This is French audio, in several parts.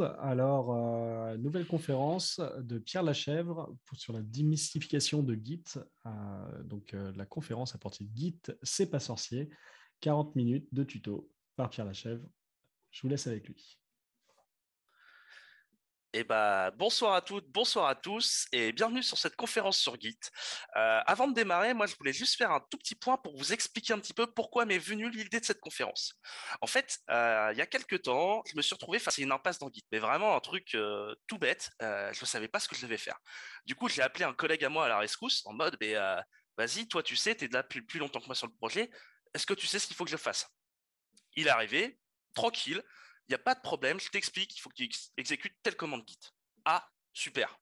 Alors, euh, nouvelle conférence de Pierre Lachèvre sur la démystification de Git. Euh, donc, euh, la conférence à portée de Git, c'est pas sorcier. 40 minutes de tuto par Pierre Lachèvre. Je vous laisse avec lui. Eh bah, bonsoir à toutes, bonsoir à tous et bienvenue sur cette conférence sur Git. Euh, avant de démarrer, moi je voulais juste faire un tout petit point pour vous expliquer un petit peu pourquoi m'est venue l'idée de cette conférence. En fait, euh, il y a quelques temps, je me suis retrouvé face à une impasse dans Git, mais vraiment un truc euh, tout bête, je ne savais pas ce que je devais faire. Du coup, j'ai appelé un collègue à moi à la rescousse en mode, mais vas-y, toi tu sais, tu es là plus longtemps que moi sur le projet, est-ce que tu sais ce qu'il faut que je fasse Il est arrivé, tranquille, il n'y a pas de problème, je t'explique, il faut que tu exécutes telle commande Git. Ah, super.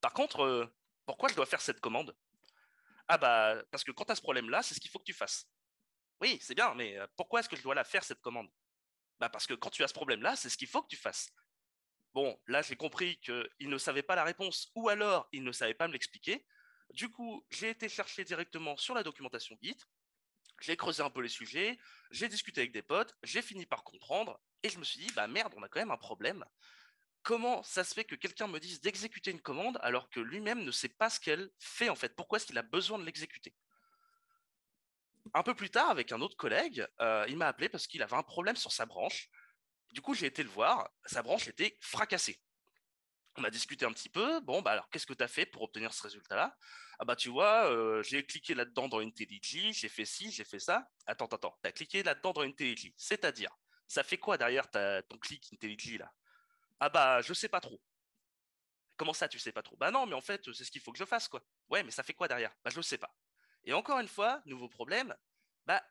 Par contre, euh, pourquoi je dois faire cette commande Ah bah, parce que quand tu as ce problème-là, c'est ce qu'il faut que tu fasses. Oui, c'est bien, mais euh, pourquoi est-ce que je dois la faire, cette commande Bah parce que quand tu as ce problème-là, c'est ce qu'il faut que tu fasses. Bon, là, j'ai compris qu'il ne savait pas la réponse, ou alors il ne savait pas me l'expliquer. Du coup, j'ai été chercher directement sur la documentation Git, j'ai creusé un peu les sujets, j'ai discuté avec des potes, j'ai fini par comprendre et je me suis dit, bah merde, on a quand même un problème. Comment ça se fait que quelqu'un me dise d'exécuter une commande alors que lui-même ne sait pas ce qu'elle fait en fait Pourquoi est-ce qu'il a besoin de l'exécuter Un peu plus tard, avec un autre collègue, euh, il m'a appelé parce qu'il avait un problème sur sa branche. Du coup, j'ai été le voir, sa branche était fracassée on a discuté un petit peu. Bon, bah alors, qu'est-ce que tu as fait pour obtenir ce résultat-là Ah, bah, tu vois, euh, j'ai cliqué là-dedans dans IntelliJ, j'ai fait ci, j'ai fait ça. Attends, attends, tu as cliqué là-dedans dans IntelliJ. C'est-à-dire, ça fait quoi derrière ton clic IntelliJ là Ah, bah, je sais pas trop. Comment ça, tu sais pas trop Bah non, mais en fait, c'est ce qu'il faut que je fasse, quoi. Ouais, mais ça fait quoi derrière Bah, je ne sais pas. Et encore une fois, nouveau problème, bah,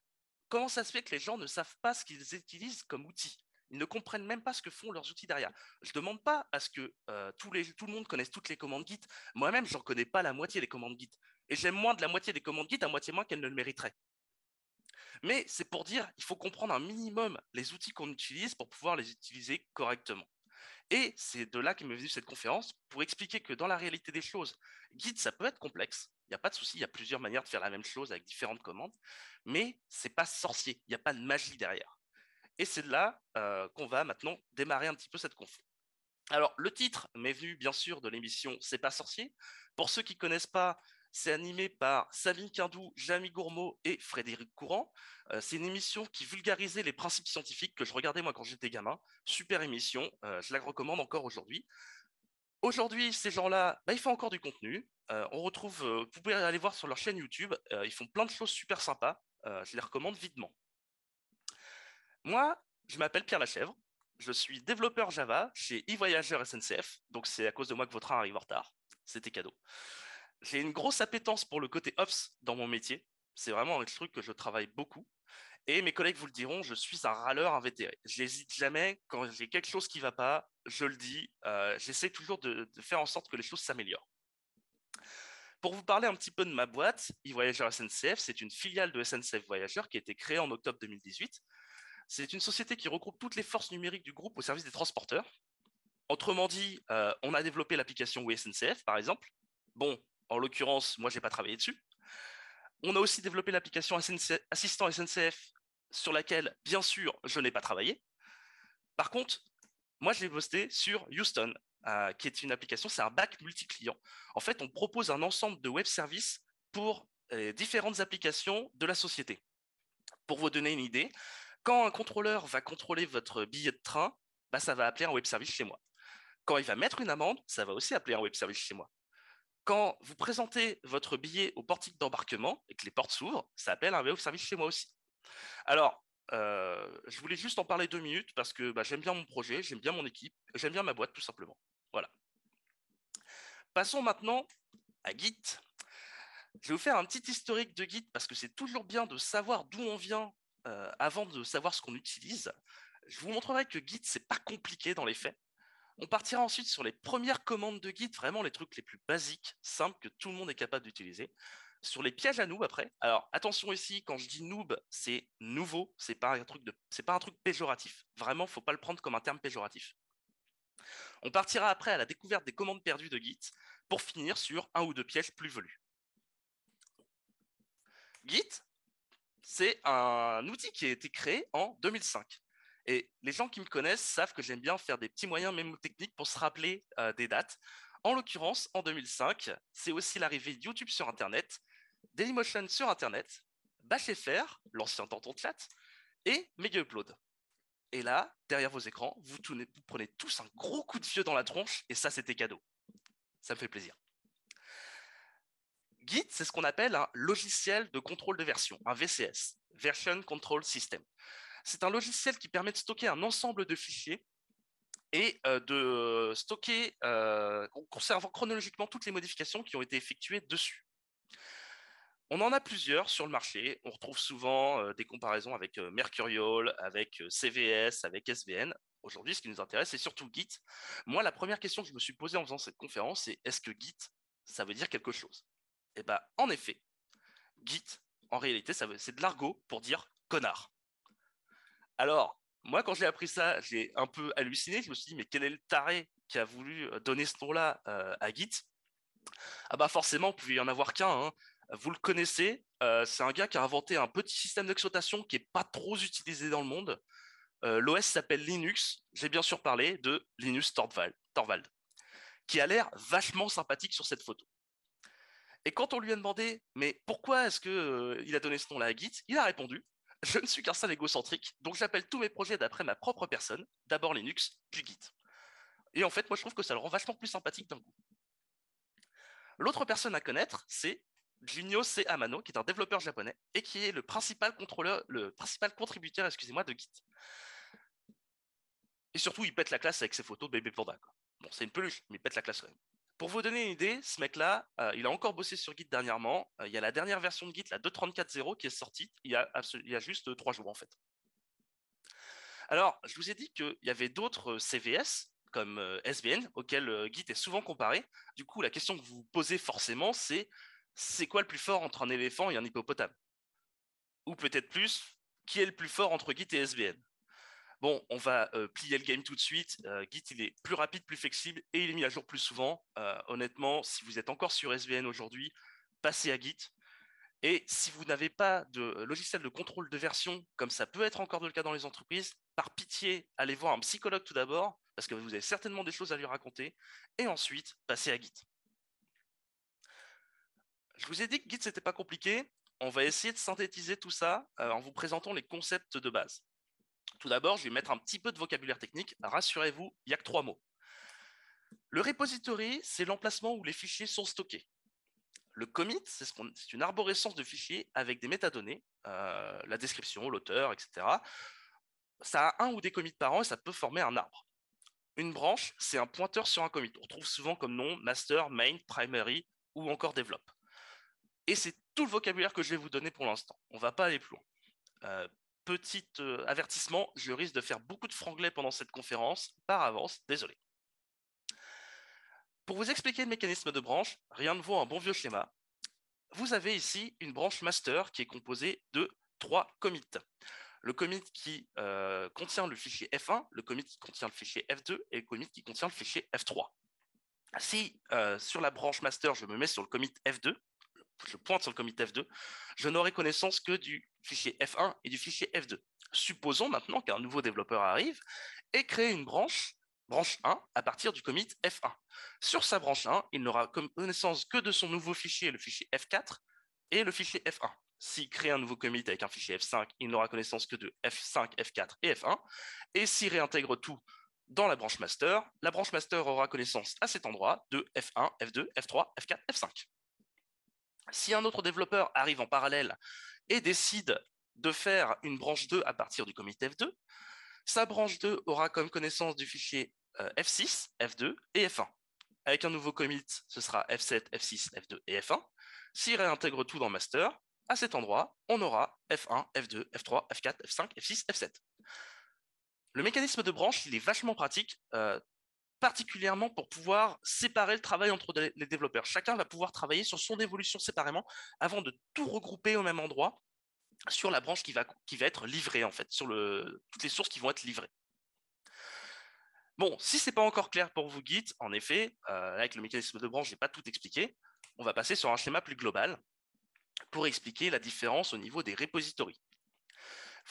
comment ça se fait que les gens ne savent pas ce qu'ils utilisent comme outil ils ne comprennent même pas ce que font leurs outils derrière. Je ne demande pas à ce que euh, tout le monde connaisse toutes les commandes Git. Moi-même, je n'en connais pas la moitié des commandes Git. Et j'aime moins de la moitié des commandes Git à moitié moins qu'elles ne le mériteraient. Mais c'est pour dire, qu'il faut comprendre un minimum les outils qu'on utilise pour pouvoir les utiliser correctement. Et c'est de là qu'est venue cette conférence pour expliquer que dans la réalité des choses, Git, ça peut être complexe. Il n'y a pas de souci, il y a plusieurs manières de faire la même chose avec différentes commandes, mais ce n'est pas sorcier, il n'y a pas de magie derrière. Et c'est de là euh, qu'on va maintenant démarrer un petit peu cette conférence. Alors, le titre m'est venu bien sûr de l'émission C'est pas sorcier. Pour ceux qui ne connaissent pas, c'est animé par Sabine Quindou, Jamie Gourmaud et Frédéric Courant. Euh, c'est une émission qui vulgarisait les principes scientifiques que je regardais moi quand j'étais gamin. Super émission, euh, je la recommande encore aujourd'hui. Aujourd'hui, ces gens-là, bah, ils font encore du contenu. on retrouve, vous pouvez aller voir sur leur chaîne YouTube, ils font plein de choses super sympas. je les recommande vivement. Moi, je m'appelle Pierre Lachèvre. Je suis développeur Java chez eVoyager SNCF. Donc, c'est à cause de moi que votre train arrive en retard. C'était cadeau. J'ai une grosse appétence pour le côté ops dans mon métier. C'est vraiment un truc que je travaille beaucoup. Et mes collègues vous le diront, je suis un râleur invétéré. n'hésite jamais quand j'ai quelque chose qui ne va pas, je le dis. Euh, J'essaie toujours de, faire en sorte que les choses s'améliorent. Pour vous parler un petit peu de ma boîte, eVoyageur SNCF, c'est une filiale de SNCF Voyageurs qui a été créée en octobre 2018 c'est une société qui regroupe toutes les forces numériques du groupe au service des transporteurs. Autrement dit, euh, on a développé l'application SNCF, par exemple. Bon, en l'occurrence, moi, je n'ai pas travaillé dessus. On a aussi développé l'application Assistant SNCF, sur laquelle, bien sûr, je n'ai pas travaillé. Par contre, moi, je l'ai posté sur Houston, euh, qui est une application, c'est un bac multi-client. En fait, on propose un ensemble de web services pour euh, différentes applications de la société. Pour vous donner une idée, quand un contrôleur va contrôler votre billet de train, bah, ça va appeler un web service chez moi. Quand il va mettre une amende, ça va aussi appeler un web service chez moi. Quand vous présentez votre billet au portique d'embarquement et que les portes s'ouvrent, ça appelle un web service chez moi aussi. Alors, euh, je voulais juste en parler deux minutes parce que bah, j'aime bien mon projet, j'aime bien mon équipe, j'aime bien ma boîte tout simplement. Voilà. Passons maintenant à Git. Je vais vous faire un petit historique de Git parce que c'est toujours bien de savoir d'où on vient euh, avant de savoir ce qu'on utilise, je vous montrerai que Git, c'est pas compliqué dans les faits. On partira ensuite sur les premières commandes de Git, vraiment les trucs les plus basiques, simples, que tout le monde est capable d'utiliser. Sur les pièges à noob après. Alors attention ici, quand je dis noob, c'est nouveau, c'est pas un truc de, c'est pas un truc péjoratif. Vraiment, faut pas le prendre comme un terme péjoratif. On partira après à la découverte des commandes perdues de Git pour finir sur un ou deux pièges plus velus. Git, c'est un outil qui a été créé en 2005. Et les gens qui me connaissent savent que j'aime bien faire des petits moyens mémotechniques pour se rappeler euh, des dates. En l'occurrence, en 2005, c'est aussi l'arrivée de YouTube sur Internet, Dailymotion sur Internet, BashFR, l'ancien tonton chat, et Mega Upload. Et là, derrière vos écrans, vous, vous, prenez tous un gros coup de vieux dans la tronche, et ça, c'était cadeau. Ça me fait plaisir. Git, c'est ce qu'on appelle un logiciel de contrôle de version, un VCS, Version Control System. C'est un logiciel qui permet de stocker un ensemble de fichiers et euh, de stocker, euh, conservant chronologiquement toutes les modifications qui ont été effectuées dessus. On en a plusieurs sur le marché. On retrouve souvent euh, des comparaisons avec Mercurial, avec CVS, avec SVN. Aujourd'hui, ce qui nous intéresse, c'est surtout Git. Moi, la première question que je me suis posée en faisant cette conférence, c'est est-ce que Git, ça veut dire quelque chose eh bah, en effet, Git, en réalité, c'est de l'argot pour dire connard. Alors, moi, quand j'ai appris ça, j'ai un peu halluciné. Je me suis dit, mais quel est le taré qui a voulu euh, donner ce nom-là euh, à Git Ah bah forcément, il y en avoir qu'un. Hein. Vous le connaissez, euh, c'est un gars qui a inventé un petit système d'exploitation qui n'est pas trop utilisé dans le monde. L'OS s'appelle Linux. J'ai bien sûr parlé de Linus Torvald qui a l'air vachement sympathique sur cette photo. Et quand on lui a demandé, mais pourquoi est-ce que euh, il a donné ce nom-là à Git, il a répondu, je ne suis qu'un seul égocentrique, donc j'appelle tous mes projets d'après ma propre personne, d'abord Linux, puis Git. Et en fait, moi, je trouve que ça le rend vachement plus sympathique d'un coup. L'autre personne à connaître, c'est Junio C. Amano, qui est un développeur japonais et qui est le principal contrôleur, le principal contributeur, excusez-moi, de Git. Et surtout, il pète la classe avec ses photos de bébé panda. Bon, c'est une peluche, mais il pète la classe quand même. Pour vous donner une idée, ce mec-là, euh, il a encore bossé sur Git dernièrement. Euh, il y a la dernière version de Git, la 2.34.0, qui est sortie il y a, juste euh, trois jours, en fait. Alors, je vous ai dit qu'il y avait d'autres CVS, comme SVN, auxquels Git est souvent comparé. Du coup, la question que vous vous posez forcément, c'est c'est quoi le plus fort entre un éléphant et un hippopotame Ou peut-être plus, qui est le plus fort entre Git et SVN bon, on va euh, plier le game tout de suite. Euh, Git, il est plus rapide, plus flexible et il est mis à jour plus souvent. Euh, honnêtement, si vous êtes encore sur SVN aujourd'hui, passez à Git. Et si vous n'avez pas de logiciel de contrôle de version, comme ça peut être encore le cas dans les entreprises, par pitié, allez voir un psychologue tout d'abord, parce que vous avez certainement des choses à lui raconter, et ensuite, passez à Git. Je vous ai dit que Git, c'était pas compliqué. On va essayer de synthétiser tout ça en vous présentant les concepts de base. Tout d'abord, je vais mettre un petit peu de vocabulaire technique. Rassurez-vous, il n'y a que trois mots. Le repository, c'est l'emplacement où les fichiers sont stockés. Le commit, c'est une arborescence de fichiers avec des métadonnées, euh, la description, l'auteur, etc. Ça a un ou des commits par an et ça peut former un arbre. Une branche, c'est un pointeur sur un commit. On retrouve souvent comme nom master, main, primary ou encore develop. Et c'est tout le vocabulaire que je vais vous donner pour l'instant. On ne va pas aller plus loin. Euh, petit euh, avertissement, je risque de faire beaucoup de franglais pendant cette conférence, par avance, désolé. Pour vous expliquer le mécanisme de branche, rien ne vaut un bon vieux schéma. Vous avez ici une branche master qui est composée de trois commits. Le commit qui euh, contient le fichier F1, le commit qui contient le fichier F2 et le commit qui contient le fichier F3. Si euh, sur la branche master, je me mets sur le commit F2, je pointe sur le commit F2, je n'aurai connaissance que du fichier F1 et du fichier F2. Supposons maintenant qu'un nouveau développeur arrive et crée une branche, branche 1, à partir du commit F1. Sur sa branche 1, il n'aura connaissance que de son nouveau fichier, le fichier F4, et le fichier F1. S'il crée un nouveau commit avec un fichier F5, il n'aura connaissance que de F5, F4 et F1. Et s'il réintègre tout dans la branche master, la branche master aura connaissance à cet endroit de F1, F2, F3, F4, F5. Si un autre développeur arrive en parallèle et décide de faire une branche 2 à partir du commit F2, sa branche 2 aura comme connaissance du fichier F6, euh, F2 et F1. Avec un nouveau commit, ce sera F7, F6, F2 et F1. S'il réintègre tout dans master, à cet endroit, on aura F1, F2, F3, F4, F5, F6, F7. Le mécanisme de branche, il est vachement pratique euh, particulièrement pour pouvoir séparer le travail entre les développeurs. Chacun va pouvoir travailler sur son évolution séparément avant de tout regrouper au même endroit sur la branche qui va, qui va être livrée, en fait, sur le, toutes les sources qui vont être livrées. Bon, si ce n'est pas encore clair pour vous, Git, en effet, euh, avec le mécanisme de branche, je n'ai pas tout expliqué. On va passer sur un schéma plus global pour expliquer la différence au niveau des repositories.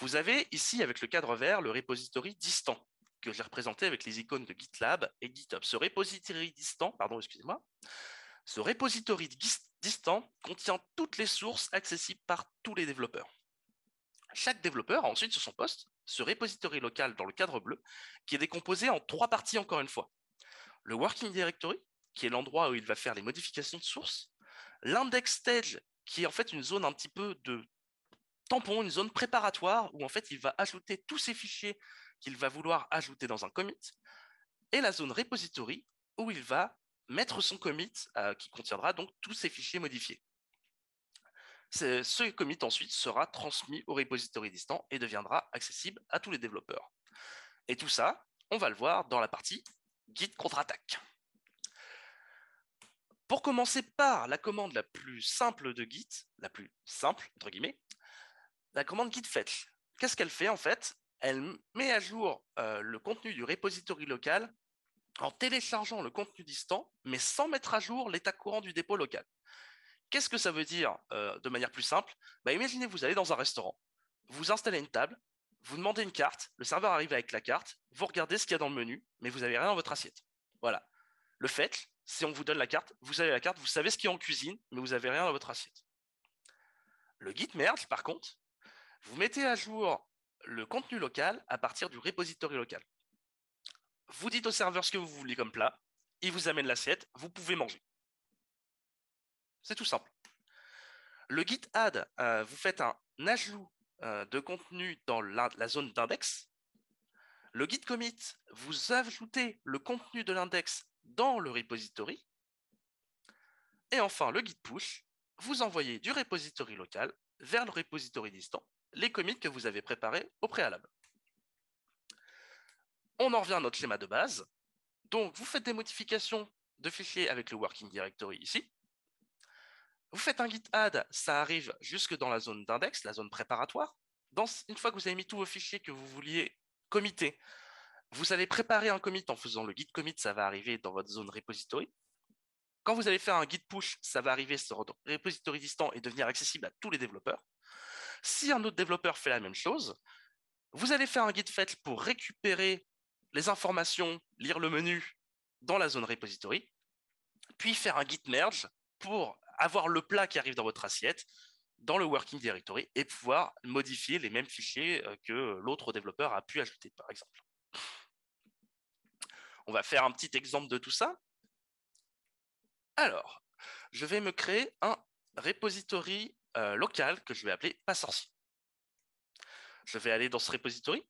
Vous avez ici, avec le cadre vert, le repository distant que j'ai représenté avec les icônes de GitLab et GitHub. Ce repository distant, pardon, excusez-moi, ce distant contient toutes les sources accessibles par tous les développeurs. Chaque développeur a ensuite sur son poste ce repository local dans le cadre bleu qui est décomposé en trois parties encore une fois. Le Working Directory, qui est l'endroit où il va faire les modifications de source, L'index stage, qui est en fait une zone un petit peu de tampon, une zone préparatoire où en fait il va ajouter tous ses fichiers qu'il va vouloir ajouter dans un commit, et la zone repository où il va mettre son commit euh, qui contiendra donc tous ses fichiers modifiés. Ce commit ensuite sera transmis au repository distant et deviendra accessible à tous les développeurs. Et tout ça, on va le voir dans la partie Git contre-attaque. Pour commencer par la commande la plus simple de Git, la plus simple entre guillemets, la commande git fetch. Qu'est-ce qu'elle fait en fait elle met à jour euh, le contenu du repository local en téléchargeant le contenu distant, mais sans mettre à jour l'état courant du dépôt local. Qu'est-ce que ça veut dire euh, de manière plus simple bah, Imaginez, vous allez dans un restaurant, vous installez une table, vous demandez une carte, le serveur arrive avec la carte, vous regardez ce qu'il y a dans le menu, mais vous n'avez rien dans votre assiette. Voilà. Le fait, si on vous donne la carte, vous avez la carte, vous savez ce qu'il y a en cuisine, mais vous n'avez rien dans votre assiette. Le git merge, par contre, vous mettez à jour le contenu local à partir du repository local. Vous dites au serveur ce que vous voulez comme plat, il vous amène l'assiette, vous pouvez manger. C'est tout simple. Le git add, euh, vous faites un ajout euh, de contenu dans la zone d'index. Le git commit, vous ajoutez le contenu de l'index dans le repository. Et enfin, le git push, vous envoyez du repository local vers le repository distant les commits que vous avez préparés au préalable. On en revient à notre schéma de base. Donc, vous faites des modifications de fichiers avec le Working Directory ici. Vous faites un git add, ça arrive jusque dans la zone d'index, la zone préparatoire. une fois que vous avez mis tous vos fichiers que vous vouliez committer, vous allez préparer un commit en faisant le git commit, ça va arriver dans votre zone repository. Quand vous allez faire un git push, ça va arriver sur votre repository distant et devenir accessible à tous les développeurs. Si un autre développeur fait la même chose, vous allez faire un git fetch pour récupérer les informations, lire le menu dans la zone repository, puis faire un git merge pour avoir le plat qui arrive dans votre assiette dans le working directory et pouvoir modifier les mêmes fichiers euh, que l'autre développeur a pu ajouter, par exemple. On va faire un petit exemple de tout ça. Alors, je vais me créer un repository euh, local que je vais appeler pas sorcier. Je vais aller dans ce repository.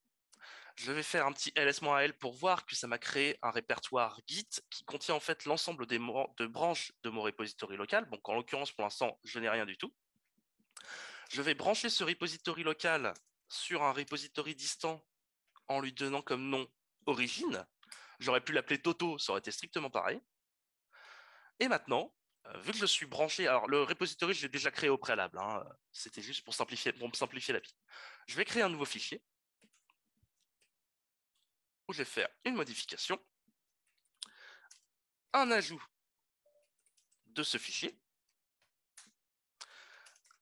Je vais faire un petit ls-al pour voir que ça m'a créé un répertoire Git qui contient en fait l'ensemble des de branches de mon repository local. Donc en l'occurrence, pour l'instant, je n'ai rien du tout. Je vais brancher ce repository local sur un repository distant en lui donnant comme nom origine. J'aurais pu l'appeler Toto, ça aurait été strictement pareil. Et maintenant, euh, vu que je suis branché, alors le repository, je l'ai déjà créé au préalable. Hein, euh, c'était juste pour, simplifier, simplifier la vie. Je vais créer un nouveau fichier où je vais faire une modification, un ajout de ce fichier,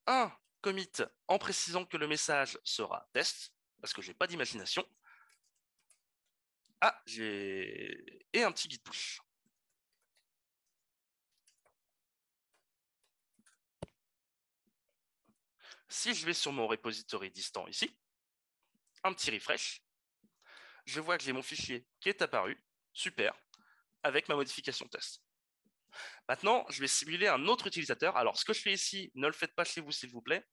un commit en précisant que le message sera test, parce que je n'ai pas d'imagination, ah, et un petit git push. Si je vais sur mon repository distant ici, un petit refresh, je vois que j'ai mon fichier qui est apparu, super, avec ma modification test. Maintenant, je vais simuler un autre utilisateur. Alors, ce que je fais ici, ne le faites pas chez vous, s'il vous plaît.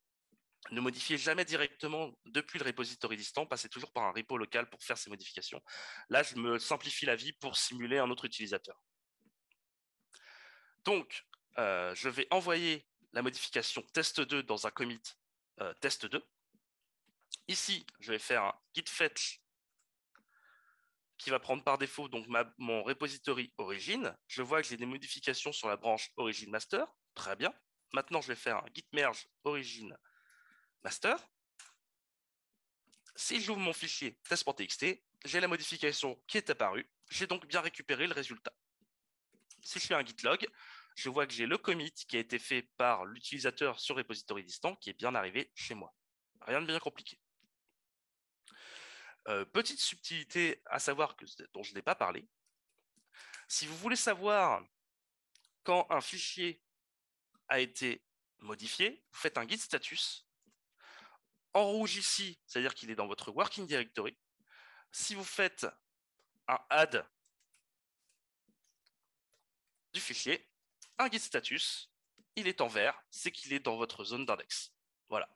Ne modifiez jamais directement depuis le repository distant, passez toujours par un repo local pour faire ces modifications. Là, je me simplifie la vie pour simuler un autre utilisateur. Donc, euh, je vais envoyer la modification test2 dans un commit euh, test 2. Ici, je vais faire un git fetch qui va prendre par défaut donc mon repository origin. Je vois que j'ai des modifications sur la branche origin master. Très bien. Maintenant, je vais faire un git merge origin master. Si j'ouvre mon fichier test.txt, j'ai la modification qui est apparue. J'ai donc bien récupéré le résultat. Si je fais un git log, je vois que j'ai le commit qui a été fait par l'utilisateur sur repository distant qui est bien arrivé chez moi. Rien de bien compliqué. Euh, petite subtilité à savoir dont je n'ai pas parlé. Si vous voulez savoir quand un fichier a été modifié, vous faites un git status. En rouge ici, c'est-à-dire qu'il est dans votre working directory. Si vous faites un add du fichier, un guide status, il est en vert, c'est qu'il est dans votre zone d'index. Voilà.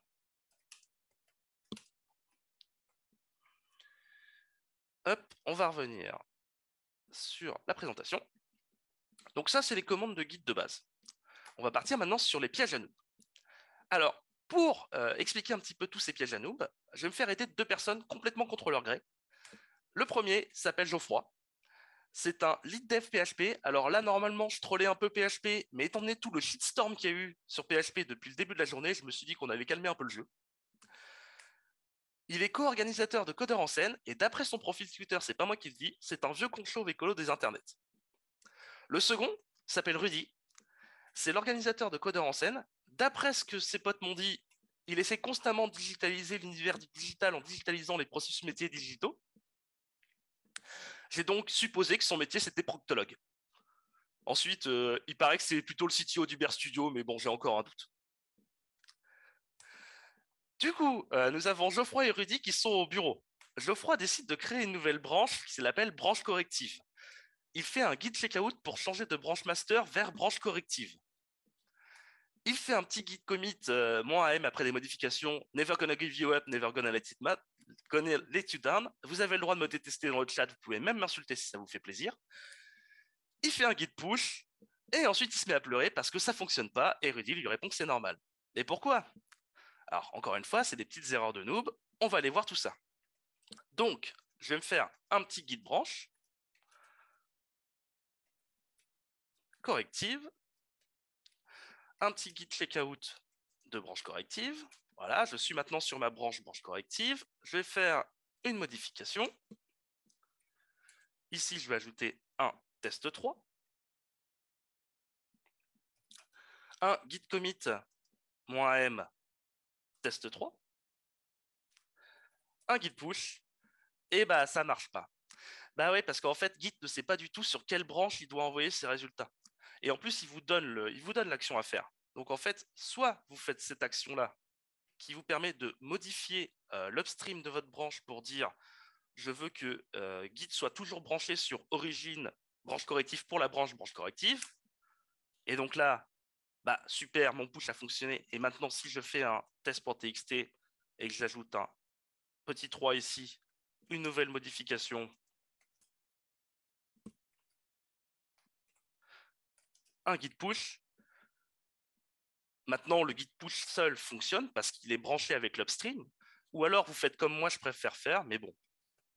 on va revenir sur la présentation. Donc ça, c'est les commandes de guide de base. On va partir maintenant sur les pièges à nous. Alors, pour euh, expliquer un petit peu tous ces pièges à nous, bah, je vais me faire aider deux personnes complètement contre leur gré. Le premier s'appelle Geoffroy. C'est un lead dev PHP. Alors là, normalement, je trollais un peu PHP, mais étant donné tout le shitstorm qu'il y a eu sur PHP depuis le début de la journée, je me suis dit qu'on avait calmé un peu le jeu. Il est co-organisateur de Codeur en scène, et d'après son profil Twitter, c'est pas moi qui le dis, c'est un vieux con chauve écolo des internets. Le second s'appelle Rudy. C'est l'organisateur de Codeur en scène. D'après ce que ses potes m'ont dit, il essaie constamment de digitaliser l'univers digital en digitalisant les processus métiers digitaux. J'ai donc supposé que son métier, c'était proctologue. Ensuite, euh, il paraît que c'est plutôt le CTO d'Uber Studio, mais bon, j'ai encore un doute. Du coup, euh, nous avons Geoffroy et Rudy qui sont au bureau. Geoffroy décide de créer une nouvelle branche qui s'appelle branche corrective. Il fait un guide check-out pour changer de branche master vers branche corrective. Il fait un petit guide commit, euh, moi moins AM après des modifications. Never gonna give you up, never gonna let it map. connaît l'étude you Vous avez le droit de me détester dans le chat, vous pouvez même m'insulter si ça vous fait plaisir. Il fait un guide push, et ensuite il se met à pleurer parce que ça ne fonctionne pas, et Rudy lui répond que c'est normal. Et pourquoi Alors, encore une fois, c'est des petites erreurs de noob, on va aller voir tout ça. Donc, je vais me faire un petit guide branche. Corrective un petit git checkout de branche corrective. Voilà, je suis maintenant sur ma branche branche corrective. Je vais faire une modification. Ici, je vais ajouter un test 3. Un git commit -m test 3. Un git push. Et eh bah ça marche pas. Bah oui, parce qu'en fait, Git ne sait pas du tout sur quelle branche il doit envoyer ses résultats. Et en plus, il vous donne il vous donne l'action à faire. Donc en fait, soit vous faites cette action-là qui vous permet de modifier euh, l'upstream de votre branche pour dire je veux que euh, Git soit toujours branché sur origine, branche corrective pour la branche, branche corrective. Et donc là, bah, super, mon push a fonctionné. Et maintenant, si je fais un test.txt et que j'ajoute un petit 3 ici, une nouvelle modification un guide push. Maintenant, le guide push seul fonctionne parce qu'il est branché avec l'upstream. Ou alors, vous faites comme moi, je préfère faire, mais bon,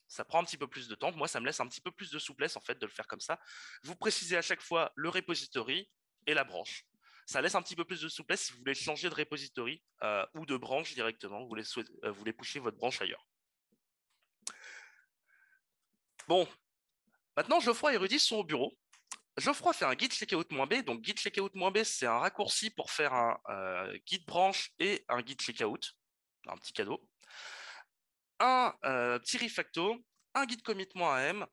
ça prend un petit peu plus de temps. Moi, ça me laisse un petit peu plus de souplesse en fait de le faire comme ça. Vous précisez à chaque fois le repository et la branche. Ça laisse un petit peu plus de souplesse si vous voulez changer de repository euh, ou de branche directement. Vous voulez, euh, vous voulez pusher votre branche ailleurs. Bon, maintenant Geoffroy et Rudy sont au bureau. Geoffroy fait un guide checkout-b. Donc, guide checkout-b, c'est un raccourci pour faire un euh, guide branche et un guide checkout. Un petit cadeau. Un euh, petit refacto, un guide commit-am,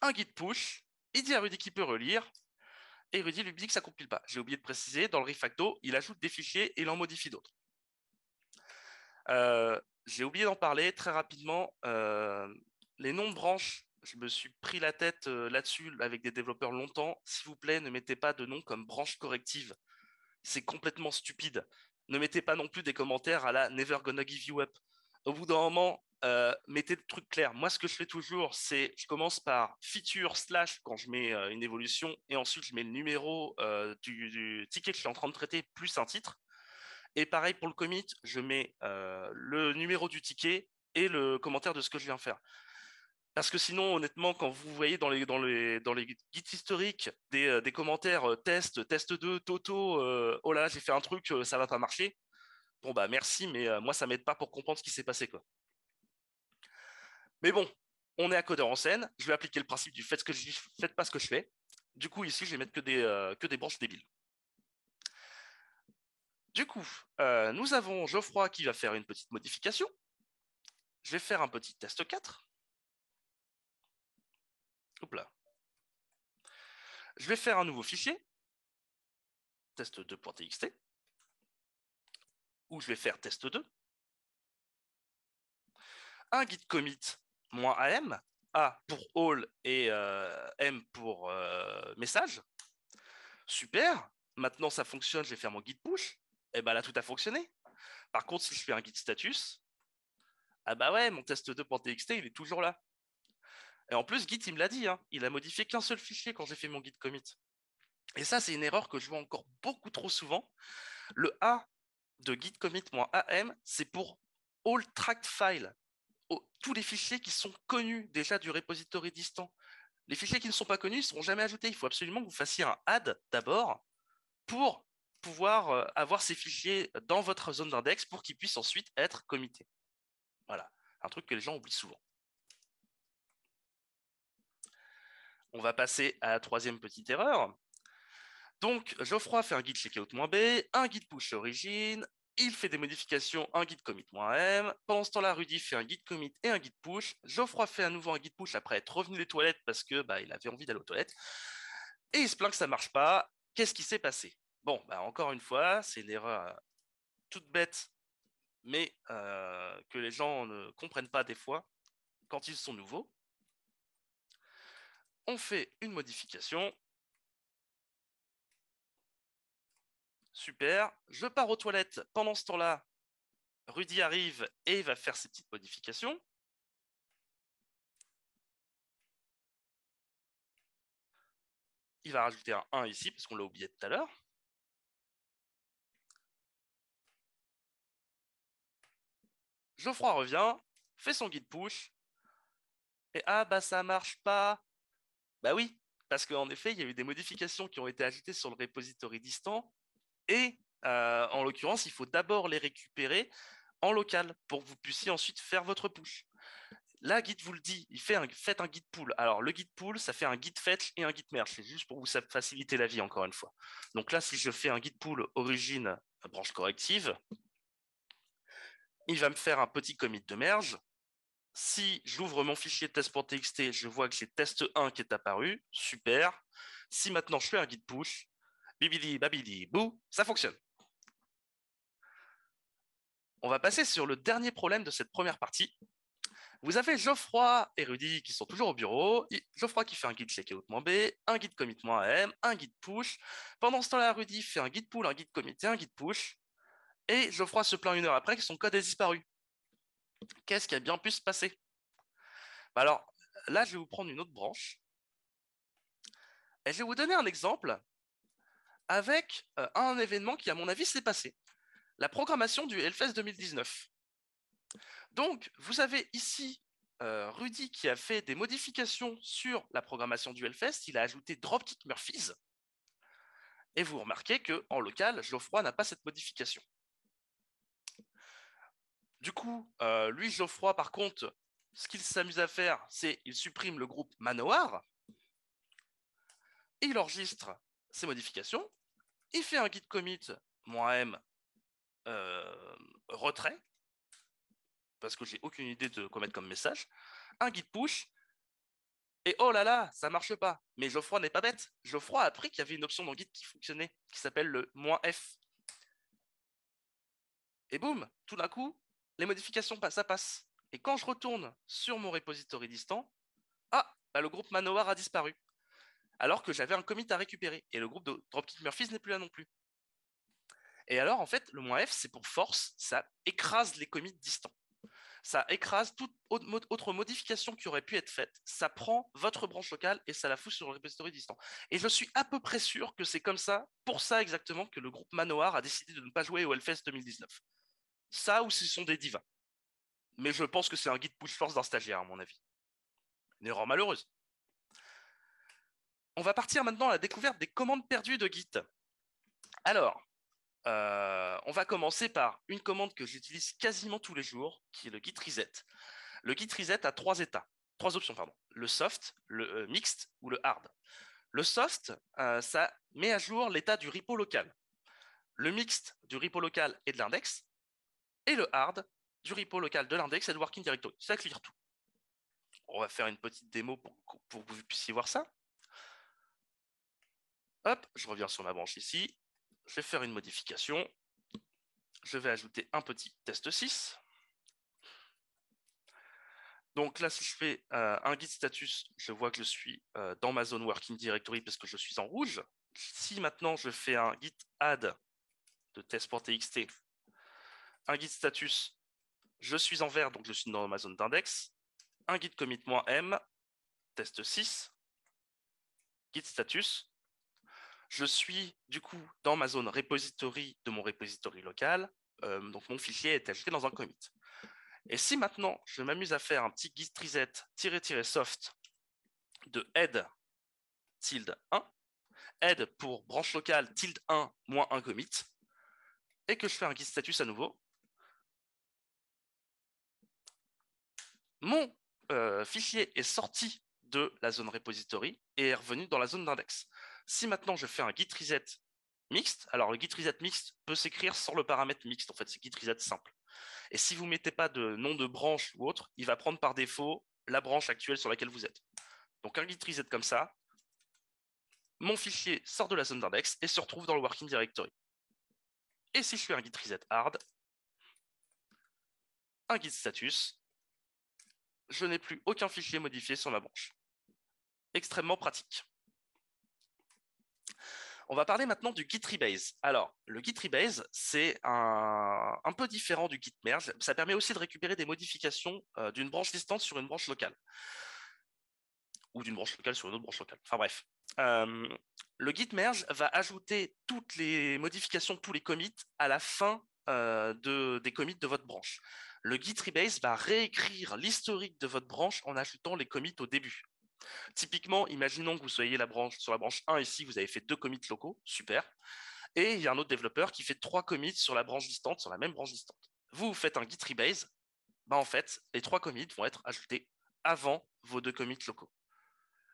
un guide push. Il dit à Rudy qu'il peut relire. Et Rudy lui dit que ça ne compile pas. J'ai oublié de préciser, dans le refacto, il ajoute des fichiers et il en modifie d'autres. Euh, j'ai oublié d'en parler très rapidement. les noms de branches je me suis pris la tête euh, là-dessus avec des développeurs longtemps. S'il vous plaît, ne mettez pas de nom comme branche corrective. C'est complètement stupide. Ne mettez pas non plus des commentaires à la never gonna give you up. Au bout d'un moment, euh, mettez le truc clair. Moi, ce que je fais toujours, c'est je commence par feature slash quand je mets euh, une évolution et ensuite je mets le numéro du, ticket que je suis en train de traiter plus un titre. Et pareil pour le commit, je mets le numéro du ticket et le commentaire de ce que je viens faire. Parce que sinon, honnêtement, quand vous voyez dans les, dans dans les guides historiques des, euh, commentaires euh, test, test 2, Toto, euh, oh là, là, j'ai fait un truc, ça va pas marcher. Bon, bah merci, mais moi, ça m'aide pas pour comprendre ce qui s'est passé. Quoi. Mais bon, on est à codeur en scène. Je vais appliquer le principe du fait ce que je, faites pas ce que je fais. Du coup, ici, je vais mettre que des, que des branches débiles. Du coup, nous avons Geoffroy qui va faire une petite modification. Je vais faire un petit test 4. Je vais faire un nouveau fichier, test2.txt, où je vais faire test2, un git commit -am, A pour all et euh, M pour euh, message. Super, maintenant ça fonctionne, je vais faire mon git push, et eh bien là tout a fonctionné. Par contre, si je fais un git status, ah bah ouais, mon test 2.txt, il est toujours là. Et en plus, Git, il me l'a dit, hein, il a modifié qu'un seul fichier quand j'ai fait mon git commit. Et ça, c'est une erreur que je vois encore beaucoup trop souvent. Le A de git commit-am, c'est pour all tracked file, tous les fichiers qui sont connus déjà du repository distant. Les fichiers qui ne sont pas connus ne seront jamais ajoutés. Il faut absolument que vous fassiez un add d'abord pour pouvoir euh, avoir ces fichiers dans votre zone d'index pour qu'ils puissent ensuite être committés. Voilà, un truc que les gens oublient souvent. On va passer à la troisième petite erreur. Donc, Geoffroy fait un guide checkout-b, un guide push origine, il fait des modifications, un guide commit-m. Pendant ce temps-là, Rudy fait un guide commit et un guide push. Geoffroy fait à nouveau un guide push après être revenu des toilettes parce que bah, il avait envie d'aller aux toilettes. Et il se plaint que ça ne marche pas. Qu'est-ce qui s'est passé Bon, bah, encore une fois, c'est une erreur euh, toute bête, mais euh, que les gens ne comprennent pas des fois quand ils sont nouveaux on fait une modification. Super. Je pars aux toilettes. Pendant ce temps-là, Rudy arrive et il va faire ses petites modifications. Il va rajouter un 1 ici, parce qu'on l'a oublié tout à l'heure. Geoffroy revient, fait son guide push. Et ah bah ça marche pas, bah oui, parce qu'en effet, il y a eu des modifications qui ont été ajoutées sur le repository distant et euh, en l'occurrence, il faut d'abord les récupérer en local pour que vous puissiez ensuite faire votre push. Là, Git vous le dit, il fait un, faites un Git pool. Alors, le Git pool, ça fait un Git fetch et un Git merge. C'est juste pour vous faciliter la vie, encore une fois. Donc là, si je fais un Git pool origine branche corrective, il va me faire un petit commit de merge si j'ouvre mon fichier test.txt, je vois que j'ai test 1 qui est apparu. Super. Si maintenant je fais un guide push, bibidi babidi bou, ça fonctionne. On va passer sur le dernier problème de cette première partie. Vous avez Geoffroy et Rudy qui sont toujours au bureau, Geoffroy qui fait un guide checkout-b, un guide commit -m, un guide push. Pendant ce temps-là, Rudy fait un guide pull, un guide commit et un guide push. Et Geoffroy se plaint une heure après que son code est disparu. Qu'est-ce qui a bien pu se passer bah Alors là, je vais vous prendre une autre branche. Et je vais vous donner un exemple avec euh, un événement qui, à mon avis, s'est passé. La programmation du Hellfest 2019. Donc, vous avez ici euh, Rudy qui a fait des modifications sur la programmation du Hellfest. Il a ajouté Dropkick Murphys. Et vous remarquez qu'en local, Geoffroy n'a pas cette modification. Du coup, euh, lui, Geoffroy, par contre, ce qu'il s'amuse à faire, c'est il supprime le groupe Manoir, il enregistre ses modifications, il fait un git commit -m euh, retrait, parce que j'ai aucune idée de commettre comme message, un git push, et oh là là, ça marche pas. Mais Geoffroy n'est pas bête. Geoffroy a appris qu'il y avait une option dans Git qui fonctionnait, qui s'appelle le "-f". Et boum, tout d'un coup, les modifications, ça passe. Et quand je retourne sur mon repository distant, ah, bah, le groupe Manowar a disparu. Alors que j'avais un commit à récupérer. Et le groupe de Dropkick Murphys n'est plus là non plus. Et alors, en fait, le moins F, c'est pour force, ça écrase les commits distants. Ça écrase toute autre modification qui aurait pu être faite. Ça prend votre branche locale et ça la fout sur le repository distant. Et je suis à peu près sûr que c'est comme ça, pour ça exactement, que le groupe Manoir a décidé de ne pas jouer au Hellfest 2019. Ça ou ce sont des divas. Mais je pense que c'est un guide push-force d'un stagiaire, à mon avis. Une erreur malheureuse. On va partir maintenant à la découverte des commandes perdues de Git. Alors, euh, on va commencer par une commande que j'utilise quasiment tous les jours, qui est le Git Reset. Le Git Reset a trois états, trois options, pardon. Le soft, le euh, mixed ou le hard. Le soft, euh, ça met à jour l'état du repo local. Le mixte du repo local et de l'index et le hard du repo local de l'index et de Working Directory. Ça clear tout. On va faire une petite démo pour, que vous puissiez voir ça. Hop, je reviens sur ma branche ici. Je vais faire une modification. Je vais ajouter un petit test 6. Donc là, si je fais euh, un git status, je vois que je suis euh, dans ma zone working directory parce que je suis en rouge. Si maintenant je fais un git add de test.txt, un guide status, je suis en vert, donc je suis dans ma zone d'index, un guide commit-m, test 6, guide status, je suis du coup dans ma zone repository de mon repository local, euh, donc mon fichier est ajouté dans un commit. Et si maintenant je m'amuse à faire un petit guide reset-soft de head tilde 1, head pour branche locale tilde 1 moins un commit, et que je fais un guide status à nouveau, mon euh, fichier est sorti de la zone repository et est revenu dans la zone d'index. Si maintenant je fais un git reset mixte, alors le git reset mixte peut s'écrire sans le paramètre mixte, en fait c'est git reset simple. Et si vous ne mettez pas de nom de branche ou autre, il va prendre par défaut la branche actuelle sur laquelle vous êtes. Donc un git reset comme ça, mon fichier sort de la zone d'index et se retrouve dans le working directory. Et si je fais un git reset hard, un git status, je n'ai plus aucun fichier modifié sur ma branche. Extrêmement pratique. On va parler maintenant du Git Rebase. Alors, le Git Rebase, c'est un, peu différent du Git Merge. Ça permet aussi de récupérer des modifications euh, d'une branche distante sur une branche locale. Ou d'une branche locale sur une autre branche locale. Enfin bref. Euh, le Git Merge va ajouter toutes les modifications, tous les commits à la fin euh, des commits de votre branche le Git Rebase va réécrire l'historique de votre branche en ajoutant les commits au début. Typiquement, imaginons que vous soyez la branche, sur la branche 1 ici, vous avez fait deux commits locaux, super. Et il y a un autre développeur qui fait trois commits sur la branche distante, sur la même branche distante. Vous, faites un git rebase, bah en fait, les trois commits vont être ajoutés avant vos deux commits locaux.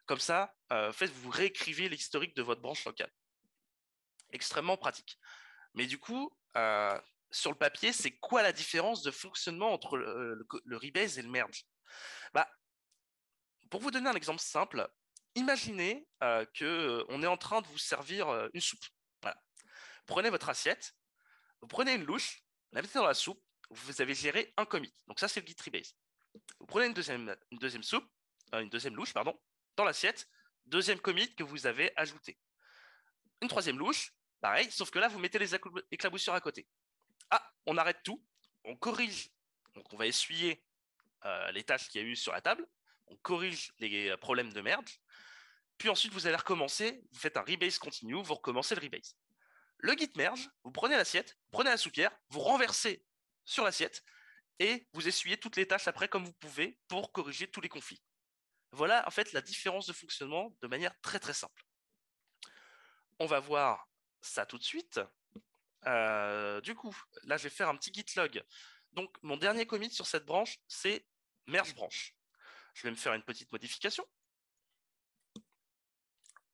Comme ça, euh, vous réécrivez l'historique de votre branche locale. Extrêmement pratique. Mais du coup, euh, sur le papier, c'est quoi la différence de fonctionnement entre le, euh, rebase et le merge bah, Pour vous donner un exemple simple, imaginez euh, qu'on euh, est en train de vous servir une soupe. Prenez votre assiette, vous prenez une louche, la mettez dans la soupe, vous avez géré un commit. Donc ça, c'est le git rebase. Vous prenez une deuxième, une deuxième soupe, une deuxième louche, pardon, dans l'assiette, deuxième commit que vous avez ajouté. Une troisième louche, pareil, sauf que là, vous mettez les éclaboussures à côté ah, on arrête tout, on corrige, donc on va essuyer euh, les tâches qu'il y a eu sur la table, on corrige les problèmes de merge, puis ensuite vous allez recommencer, vous faites un rebase continue, vous recommencez le rebase. Le git merge, vous prenez l'assiette, prenez la soupière, vous renversez sur l'assiette et vous essuyez toutes les tâches après comme vous pouvez pour corriger tous les conflits. Voilà en fait la différence de fonctionnement de manière très très simple. On va voir ça tout de suite. Euh, du coup, là, je vais faire un petit git log. Donc, mon dernier commit sur cette branche, c'est merge branche. Je vais me faire une petite modification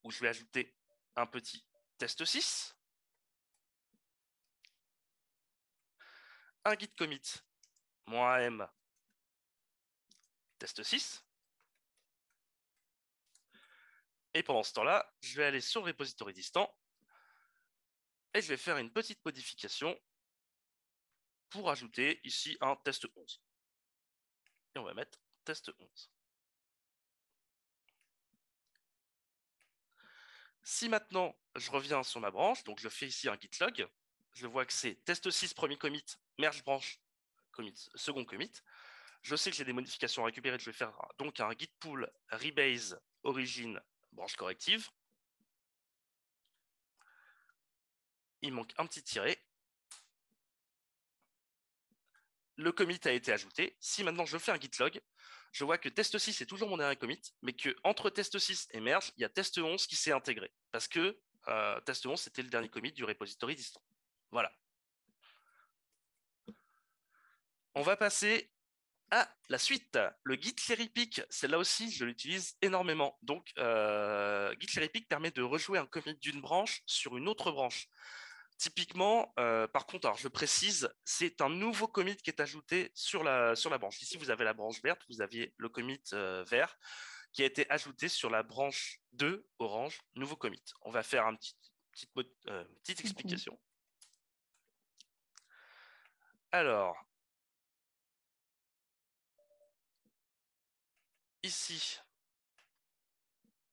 où je vais ajouter un petit test 6, un git commit, mon AM, test 6. Et pendant ce temps-là, je vais aller sur le repository distant et je vais faire une petite modification pour ajouter ici un test 11. Et on va mettre test 11. Si maintenant je reviens sur ma branche, donc je fais ici un git log, je vois que c'est test 6 premier commit, merge branche commit, second commit. Je sais que j'ai des modifications à récupérer, je vais faire donc un git pool rebase origine, branche corrective. il manque un petit tiret. Le commit a été ajouté. Si maintenant je fais un git log, je vois que test 6 est toujours mon dernier commit, mais que entre test 6 et merge, il y a test 11 qui s'est intégré parce que euh, test 11 c'était le dernier commit du repository distant. Voilà. On va passer à la suite. Le Git Cherry Pick, celle-là aussi, je l'utilise énormément. Donc, euh, Git Cherry Pick permet de rejouer un commit d'une branche sur une autre branche. Typiquement, euh, par contre, alors je précise, c'est un nouveau commit qui est ajouté sur la, sur la branche. Ici, vous avez la branche verte, vous aviez le commit euh, vert qui a été ajouté sur la branche 2 orange, nouveau commit. On va faire euh, une petite mhm. explication. Alors, ici,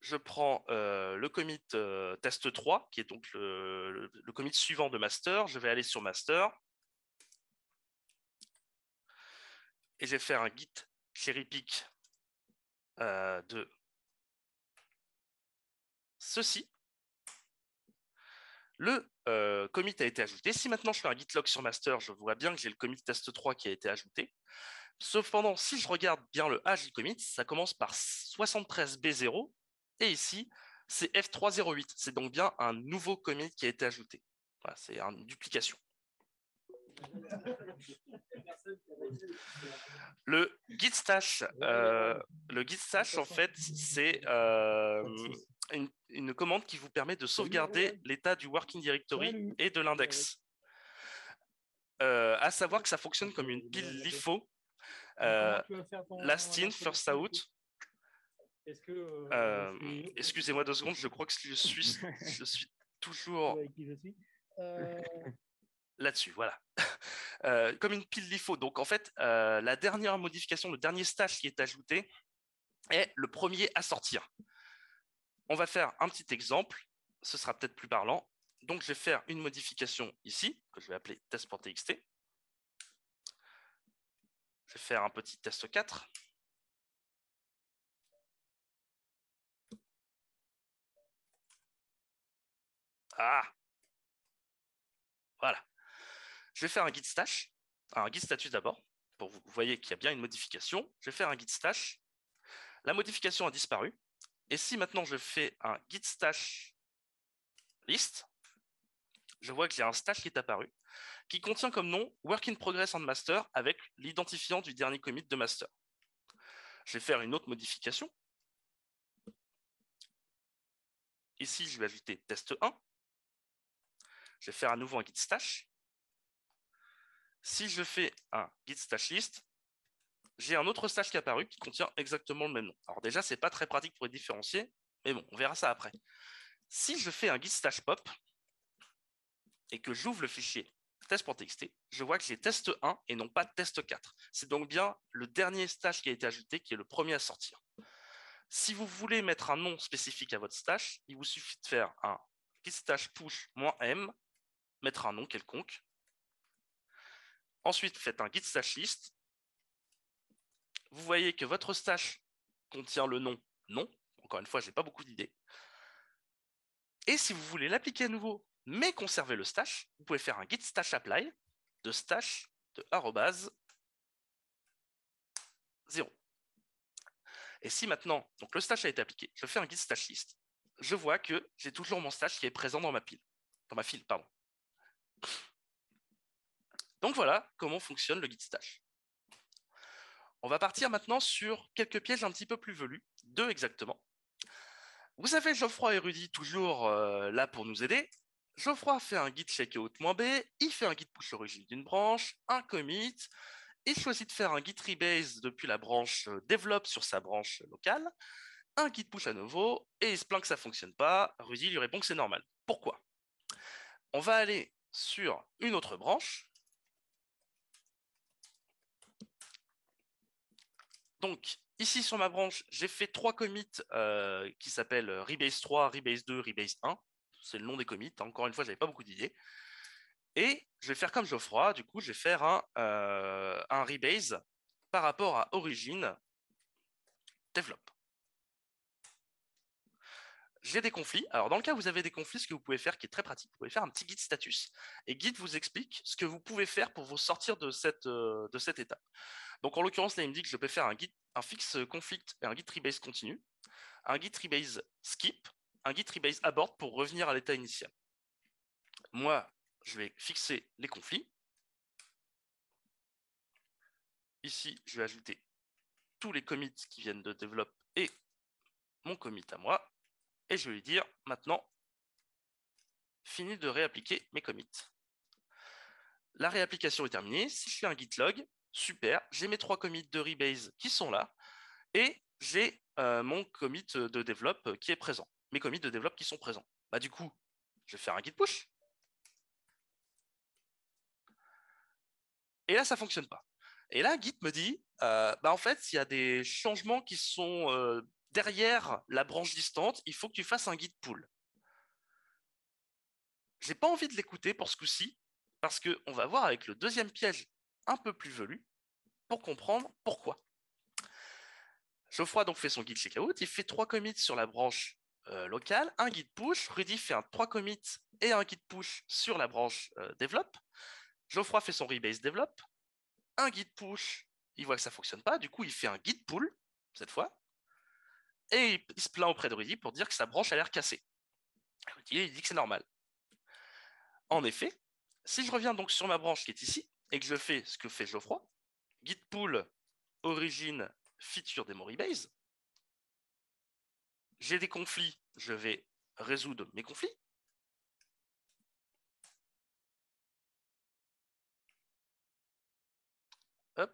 je prends euh, le commit euh, test 3, qui est donc le, commit suivant de master. Je vais aller sur master. Et je vais faire un git cherry pick euh, de ceci. Le commit a été ajouté. Si maintenant je fais un git log sur master, je vois bien que j'ai le commit test 3 qui a été ajouté. Cependant, si je regarde bien le hash du commit, ça commence par 73b0 et ici, c'est F308. C'est donc bien un nouveau commit qui a été ajouté. c'est une duplication. Le git euh, stash, en fait, c'est euh, une, commande qui vous permet de sauvegarder l'état du working directory et de l'index. Euh, à savoir que ça fonctionne comme une pile LIFO, last in, first out que. Euh, euh, excusez-moi deux secondes, je crois que je suis, toujours. Euh, là-dessus, voilà. comme une pile LIFO. Donc, en fait, la dernière modification, le dernier stage qui est ajouté est le premier à sortir. On va faire un petit exemple. Ce sera peut-être plus parlant. Donc, je vais faire une modification ici, que je vais appeler test.txt. Je vais faire un petit test 4. Ah Voilà. Je vais faire un git stash, un git statut d'abord, pour vous voyez qu'il y a bien une modification. Je vais faire un git stash. La modification a disparu. Et si maintenant je fais un git stash list, je vois que j'ai un stash qui est apparu, qui contient comme nom work in progress and master avec l'identifiant du dernier commit de master. Je vais faire une autre modification. Ici, je vais ajouter test 1 je vais faire à nouveau un git stash. Si je fais un git stash list, j'ai un autre stash qui est apparu qui contient exactement le même nom. Alors déjà, ce n'est pas très pratique pour les différencier, mais bon, on verra ça après. Si je fais un git stash pop et que j'ouvre le fichier test.txt, je vois que j'ai test 1 et non pas test 4. C'est donc bien le dernier stash qui a été ajouté qui est le premier à sortir. Si vous voulez mettre un nom spécifique à votre stash, il vous suffit de faire un git stash push "-m", mettre un nom quelconque. Ensuite, faites un git stash list. Vous voyez que votre stash contient le nom non. Encore une fois, je n'ai pas beaucoup d'idées. Et si vous voulez l'appliquer à nouveau, mais conserver le stash, vous pouvez faire un git stash apply de stash de arrobase 0. Et si maintenant, donc le stash a été appliqué, je fais un git stash list, je vois que j'ai toujours mon stash qui est présent dans ma pile, dans ma file, pardon. Donc voilà comment fonctionne le git stash On va partir maintenant sur quelques pièges un petit peu plus velus, deux exactement. Vous avez Geoffroy et Rudy toujours euh, là pour nous aider. Geoffroy fait un git check moins b il fait un git push origin d'une branche, un commit, il choisit de faire un git rebase depuis la branche euh, développe sur sa branche locale, un git push à nouveau, et il se plaint que ça ne fonctionne pas. Rudy lui répond que c'est normal. Pourquoi On va aller sur une autre branche. Donc, ici sur ma branche, j'ai fait trois commits euh, qui s'appellent euh, Rebase 3, Rebase 2, Rebase 1. C'est le nom des commits. Hein. Encore une fois, je n'avais pas beaucoup d'idées. Et je vais faire comme Geoffroy. Du coup, je vais faire un, euh, un Rebase par rapport à Origin Develop j'ai des conflits. Alors, dans le cas où vous avez des conflits, ce que vous pouvez faire, qui est très pratique, vous pouvez faire un petit guide status. Et guide vous explique ce que vous pouvez faire pour vous sortir de, cette, euh, étape. Donc, en l'occurrence, là, il me dit que je peux faire un guide, un fixe conflict et un guide rebase continue, un guide rebase skip, un guide rebase abort pour revenir à l'état initial. Moi, je vais fixer les conflits. Ici, je vais ajouter tous les commits qui viennent de develop et mon commit à moi et je vais lui dire maintenant, fini de réappliquer mes commits. La réapplication est terminée. Si je fais un git log, super, j'ai mes trois commits de rebase qui sont là et j'ai euh, mon commit de develop qui est présent, mes commits de develop qui sont présents. Bah, du coup, je vais faire un git push. Et là, ça ne fonctionne pas. Et là, Git me dit, euh, bah, en fait, il y a des changements qui sont euh, derrière la branche distante, il faut que tu fasses un guide pool. J'ai pas envie de l'écouter pour ce coup-ci, parce qu'on va voir avec le deuxième piège un peu plus velu pour comprendre pourquoi. Geoffroy donc fait son guide checkout, il fait trois commits sur la branche euh, locale, un guide push, Rudy fait un trois commits et un guide push sur la branche euh, develop. Geoffroy fait son rebase develop, un guide push, il voit que ça fonctionne pas, du coup il fait un guide pull cette fois et il se plaint auprès de Rudy pour dire que sa branche a l'air cassée. Rudy il dit que c'est normal. En effet, si je reviens donc sur ma branche qui est ici, et que je fais ce que fait Geoffroy, Git pool, origin feature des base j'ai des conflits, je vais résoudre mes conflits. Un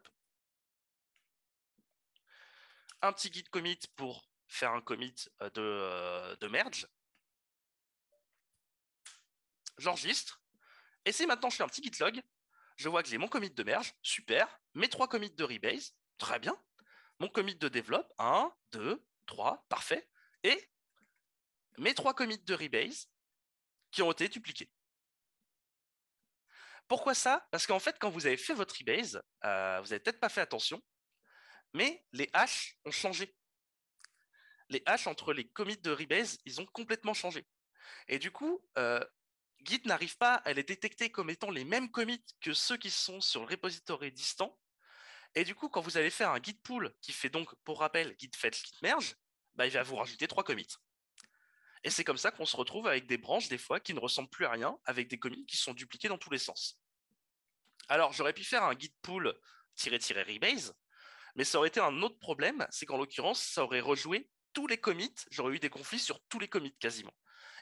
petit Git commit pour faire un commit euh, euh, de, merge. J'enregistre. Et si maintenant je fais un petit git log, je vois que j'ai mon commit de merge, super, mes trois commits de rebase, très bien, mon commit de develop. 1, 2, 3, parfait, et mes trois commits de rebase qui ont été dupliqués. Pourquoi ça Parce qu'en fait, quand vous avez fait votre rebase, euh, vous n'avez peut-être pas fait attention, mais les hashes ont changé les hashes entre les commits de Rebase, ils ont complètement changé. Et du coup, euh, Git n'arrive pas à les détecter comme étant les mêmes commits que ceux qui sont sur le repository distant. Et du coup, quand vous allez faire un git pool qui fait donc, pour rappel, git fetch, git merge, bah, il va vous rajouter trois commits. Et c'est comme ça qu'on se retrouve avec des branches, des fois, qui ne ressemblent plus à rien, avec des commits qui sont dupliqués dans tous les sens. Alors, j'aurais pu faire un git pull rebase, mais ça aurait été un autre problème, c'est qu'en l'occurrence, ça aurait rejoué tous les commits, j'aurais eu des conflits sur tous les commits quasiment.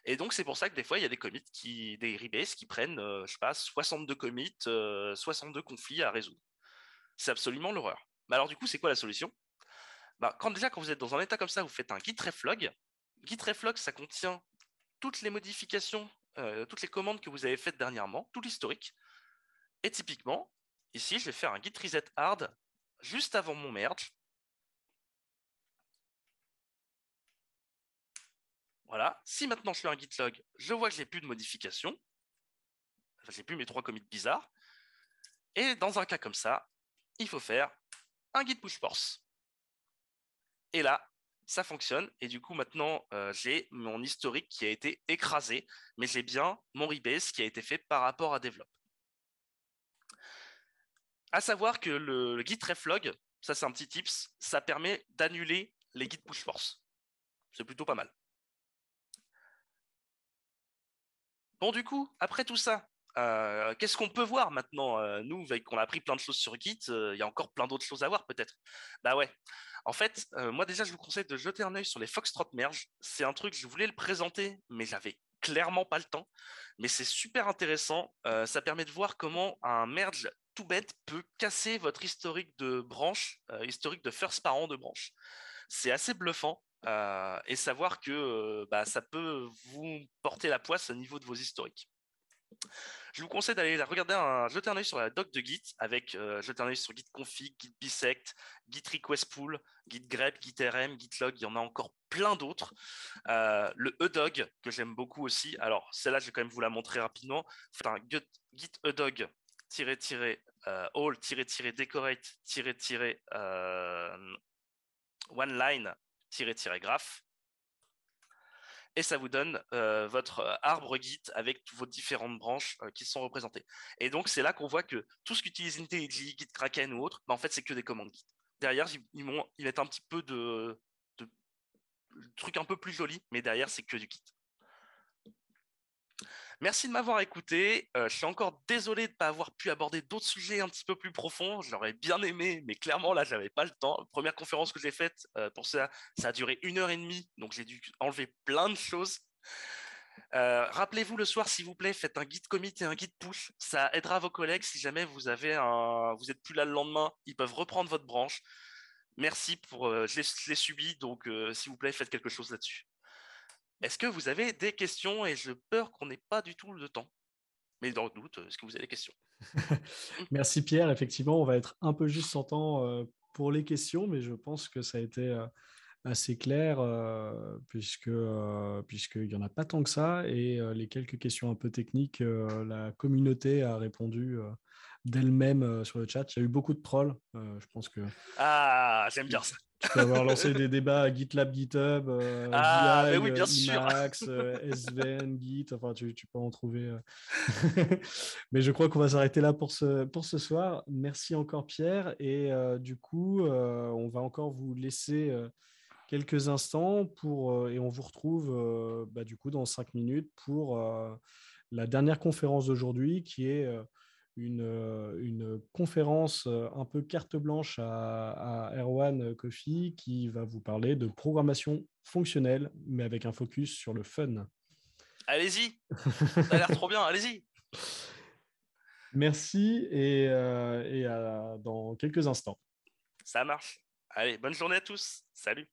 Et donc, c'est pour ça que des fois, il y a des commits, qui, des rebase qui prennent, je euh, je sais pas, 62 commits, 62 euh, conflits à résoudre. C'est absolument l'horreur. Mais alors, du coup, c'est quoi la solution bah, quand, Déjà, quand vous êtes dans un état comme ça, vous faites un git reflog. Git reflog, ça contient toutes les modifications, euh, toutes les commandes que vous avez faites dernièrement, tout l'historique. Et typiquement, ici, je vais faire un git reset hard juste avant mon merge Voilà. Si maintenant je fais un git log, je vois que j'ai plus de modifications. Enfin, j'ai plus mes trois commits bizarres. Et dans un cas comme ça, il faut faire un git push force. Et là, ça fonctionne. Et du coup, maintenant, euh, j'ai mon historique qui a été écrasé, mais j'ai bien mon rebase qui a été fait par rapport à develop. À savoir que le, le git reflog, ça c'est un petit tips, ça permet d'annuler les git push force. C'est plutôt pas mal. Bon, du coup, après tout ça, euh, qu'est-ce qu'on peut voir maintenant euh, Nous, vu qu'on a appris plein de choses sur Git, euh, il y a encore plein d'autres choses à voir peut-être. Bah ouais. En fait, moi déjà, je vous conseille de jeter un œil sur les Foxtrot Merge. C'est un truc, je voulais le présenter, mais j'avais clairement pas le temps. Mais c'est super intéressant. ça permet de voir comment un merge tout bête peut casser votre historique de branche, historique de first parent de branche. C'est assez bluffant. Euh, et savoir que euh, bah, ça peut vous porter la poisse au niveau de vos historiques. Je vous conseille d'aller regarder un, jeter un œil sur la doc de Git avec euh, jeter un œil sur Git config, Git bisect, Git request pool, Git grep, Git rm, Git log. Il y en a encore plein d'autres. Euh, le dog que j'aime beaucoup aussi. Alors celle-là, je vais quand même vous la montrer rapidement. Git, Git edog euh, all decorate one line graph et ça vous donne euh, votre arbre Git avec vos différentes branches euh, qui sont représentées. Et donc, c'est là qu'on voit que tout ce qu'utilise IntelliJ, Git Kraken ou autre, bah, en fait, c'est que des commandes Git. Derrière, ils, ils, un petit peu de, truc trucs un peu plus joli mais derrière, c'est que du Git. Merci de m'avoir écouté. Euh, je suis encore désolé de ne pas avoir pu aborder d'autres sujets un petit peu plus profonds. J'aurais bien aimé, mais clairement, là, je n'avais pas le temps. première conférence que j'ai faite euh, pour ça, ça a duré une heure et demie, donc j'ai dû enlever plein de choses. Euh, rappelez-vous le soir, s'il vous plaît, faites un guide commit et un guide push. Ça aidera vos collègues si jamais vous avez un... vous êtes plus là le lendemain, ils peuvent reprendre votre branche. Merci pour, je l'ai subi, donc s'il vous plaît, faites quelque chose là-dessus. Est-ce que vous avez des questions Et je peur qu'on n'ait pas du tout le temps. Mais dans le doute, est-ce que vous avez des questions mmh. Merci Pierre. Effectivement, on va être un peu juste en temps pour les questions, mais je pense que ça a été assez clair puisque il puisqu'il n'y en a pas tant que ça et les quelques questions un peu techniques la communauté a répondu d'elle-même euh, sur le chat. Il y a eu beaucoup de trolls. Euh, je pense que. Ah, j'aime bien ça. Tu peux avoir lancé des débats à GitLab, GitHub, euh, ah, SVN, euh, Git, enfin tu, peux en trouver. mais je crois qu'on va s'arrêter là pour ce, pour ce soir. Merci encore Pierre et du coup on va encore vous laisser quelques instants pour et on vous retrouve bah, du coup dans cinq minutes pour la dernière conférence d'aujourd'hui qui est euh, une, conférence euh, un peu carte blanche à, Erwan Kofi qui va vous parler de programmation fonctionnelle, mais avec un focus sur le fun. Allez-y, ça a l'air trop bien, allez-y. Merci et, euh, et à, dans quelques instants. Ça marche. Allez, bonne journée à tous. Salut.